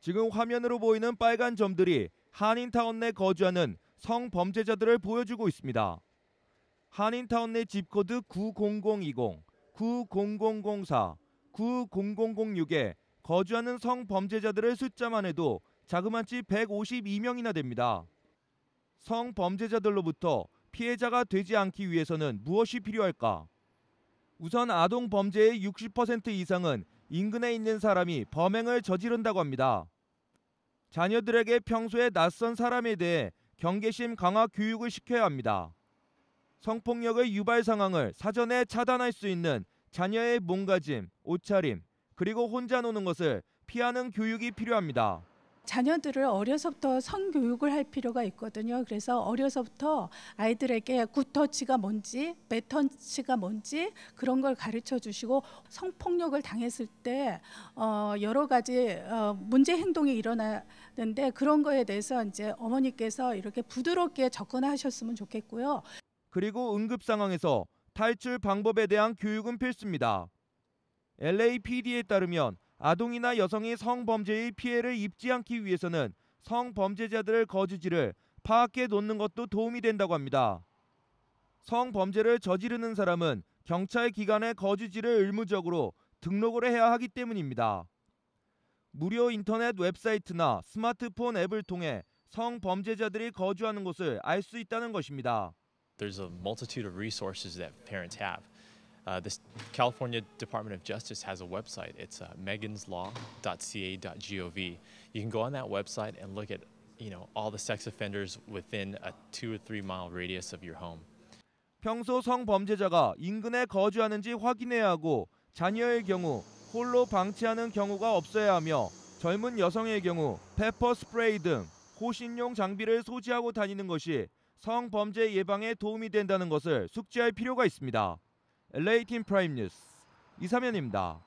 지금 화면으로 보이는 빨간 점들이 한인타운 내 거주하는 성범죄자들을 보여주고 있습니다. 한인타운 내 집코드 90020, 90004, 90006에 거주하는 성범죄자들의 숫자만 해도 자그만치 152명이나 됩니다. 성범죄자들로부터 피해자가 되지 않기 위해서는 무엇이 필요할까? 우선 아동 범죄의 60% 이상은 인근에 있는 사람이 범행을 저지른다고 합니다. 자녀들에게 평소에 낯선 사람에 대해 경계심 강화 교육을 시켜야 합니다. 성폭력의 유발 상황을 사전에 차단할 수 있는 자녀의 몸가짐, 옷차림, 그리고 혼자 노는 것을 피하는 교육이 필요합니다. 자녀들을 어려서부터 성교육을 할 필요가 있거든요. 그래서 어려서부터 아이들에게 굿터치가 뭔지, 배턴치가 뭔지 그런 걸 가르쳐 주시고 성폭력을 당했을 때 어, 여러 가지 어, 문제 행동이 일어나는데 그런 거에 대해서 이제 어머니께서 이렇게 부드럽게 접근하셨으면 좋겠고요. 그리고 응급 상황에서 탈출 방법에 대한 교육은 필수입니다. LAPD에 따르면 아동이나 여성이 성범죄의 피해를 입지 않기 위해서는 성범죄자들을 거주지를 파악해 놓는 것도 도움이 된다고 합니다. 성범죄를 저지르는 사람은 경찰 기관의 거주지를 의무적으로 등록을 해야 하기 때문입니다. 무료 인터넷 웹사이트나 스마트폰 앱을 통해 성범죄자들이 거주하는 곳을 알 수 있다는 것입니다. There's a multitude of resources that parents have. Uh, the California Department of Justice has a website. It's uh, meganslaw.ca.gov. You can go on that website and look at you know all the sex offenders within a two or three mile radius of your home. 평소 성범죄자가 인근에 거주하는지 확인해야 하고 자녀의 경우 홀로 방치하는 경우가 없어야 하며 젊은 여성의 경우 페퍼 스프레이 등 호신용 장비를 소지하고 다니는 것이 성범죄 예방에 도움이 된다는 것을 숙지할 필요가 있습니다. LA팀 프라임 뉴스 이사면입니다.